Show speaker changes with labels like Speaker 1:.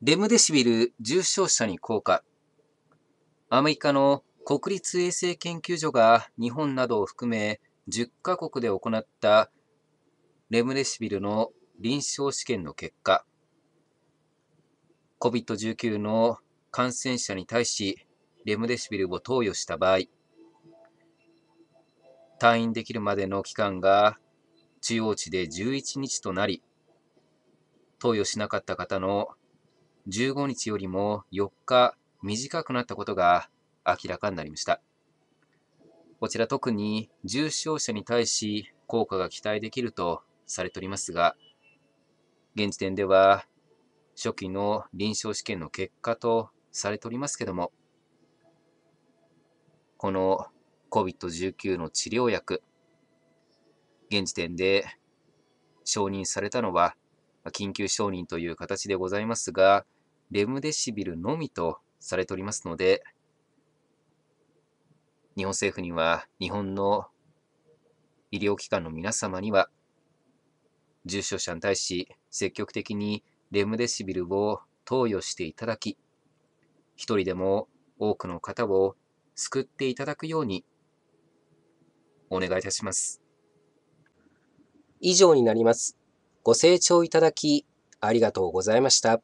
Speaker 1: レムデシビル重症者に効果。アメリカの国立衛生研究所が日本などを含め10カ国で行ったレムデシビルの臨床試験の結果、COVID-19 の感染者に対しレムデシビルを投与した場合、退院できるまでの期間が中央値で11日となり、投与しなかった方の15日よりも4日短くなったことが明らかになりました。こちら特に重症者に対し効果が期待できるとされておりますが、現時点では初期の臨床試験の結果とされておりますけども、この COVID-19 の治療薬、現時点で承認されたのは、緊急承認という形でございますが、レムデシビルのみとされておりますので、日本政府には日本の医療機関の皆様には、重症者に対し積極的にレムデシビルを投与していただき、一人でも多くの方を
Speaker 2: 救っていただくようにお願いいたします。以上になります。ご清聴いただきありがとうございました。